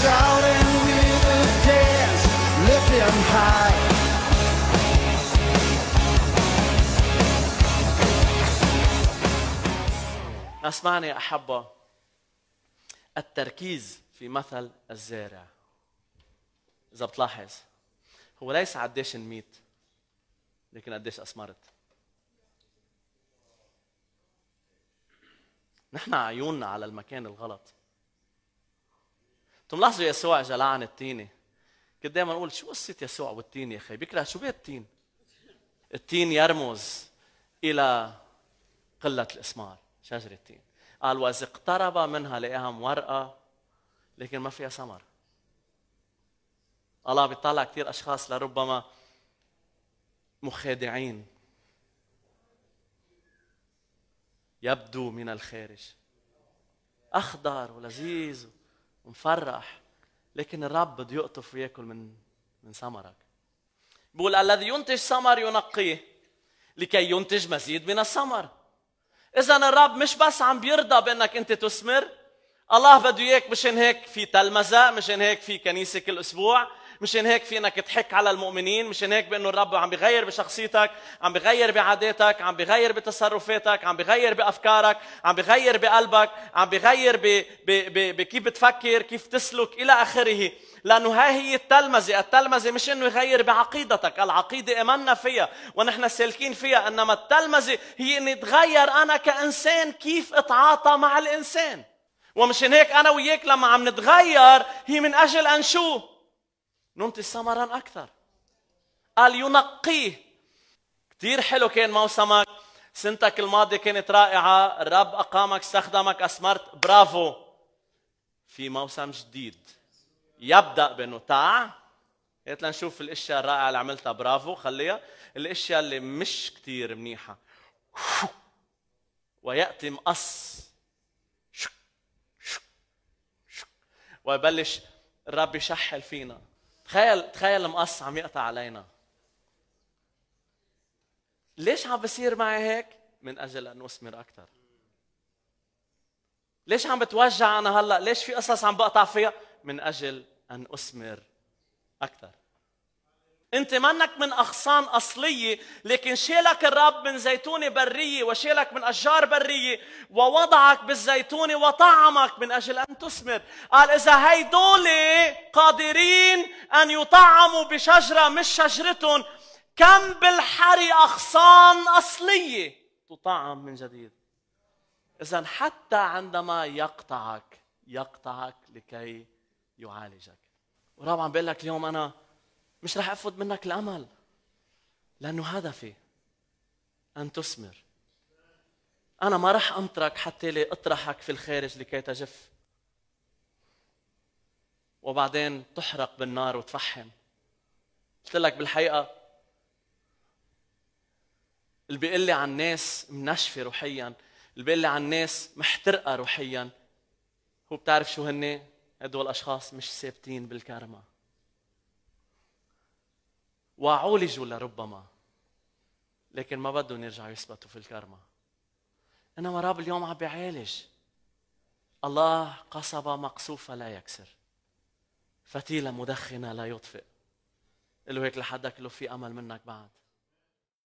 shouting lift him high. اسمعني يا أحبة التركيز في مثل الزارع إذا بتلاحظ هو ليس قديش نميت لكن قديش أثمرت نحن عيوننا على المكان الغلط انتم لاحظوا يسوع جلعان التينه كنت دائما إيه اقول شو قصه يسوع والتين يا اخي بكره شو بيه التين التين يرمز الى قله الاسمار شجره التين قال واذا اقترب منها لقاها مورقه لكن ما فيها ثمر الله بيطلع كثير اشخاص لربما مخادعين يبدو من الخارج اخضر ولذيذ ومفرح لكن الرب بده يقطف وياكل من من ثمرك بقول الذي ينتج ثمر ينقيه لكي ينتج مزيد من الثمر اذا الرب مش بس عم بيرضى بانك انت تثمر الله بده اياك مشان هيك في تلمذه مشان هيك في كنيسه كل اسبوع مشان هيك فينك تحك على المؤمنين مشان هيك بانه الرب عم بغير بشخصيتك عم بغير بعاداتك عم بغير بتصرفاتك عم بغير بافكارك عم بغير بقلبك عم بغير بكيف بتفكر كيف تسلك الى اخره لانه ها هي التلمذه التلمذه مش انه يغير بعقيدتك العقيده امنا فيها ونحن سالكين فيها انما التلمذه هي اني اتغير انا كانسان كيف اتعاطى مع الانسان ومشان هيك انا وياك لما عم نتغير هي من اجل ان شو ننتج ثمرا أكثر قال ينقيه كثير حلو كان موسمك سنتك الماضية كانت رائعة الرب أقامك استخدمك اسمرت برافو في موسم جديد يبدأ بأنه قلت لنشوف الاشياء الرائعه اللي عملتها برافو خليها الاشياء اللي مش كثير منيحه وياتي مقص ويبلش الرب يشحل فينا تخيل تخيل مقص عم يقطع علينا ليش عم بصير معي هيك؟ من اجل ان اثمر اكثر ليش عم بتوجع انا هلا؟ ليش في قصص عم بقطع فيها؟ من اجل ان اثمر اكثر انت منك من اغصان اصليه لكن شالك الرب من زيتونه بريه وشالك من اشجار بريه ووضعك بالزيتونه وطعمك من اجل ان تثمر قال اذا هيدول قادرين أن يطعموا بشجرة مش شجرتهم كم بالحري أغصان أصلية تطعم من جديد إذا حتى عندما يقطعك يقطعك لكي يعالجك ورابعا بقول لك اليوم أنا مش رح أفقد منك الأمل لأنه هدفي أن تثمر أنا ما رح أمطرك حتى لي أطرحك في الخارج لكي تجف وبعدين تحرق بالنار وتفحم قلت لك بالحقيقه اللي بيقول لي عن ناس منشفه روحيا اللي بيقول لي عن ناس محترقه روحيا هو بتعرف شو هن هدول الاشخاص مش ثابتين بالكرمه وعولجوا لربما لكن ما بدهم يرجعوا يثبتوا في الكرمه انما رب اليوم عم بيعالج الله قصب مقصوفه لا يكسر فتيلة مدخنة لا يطفئ قال له هيك لحدك له في أمل منك بعد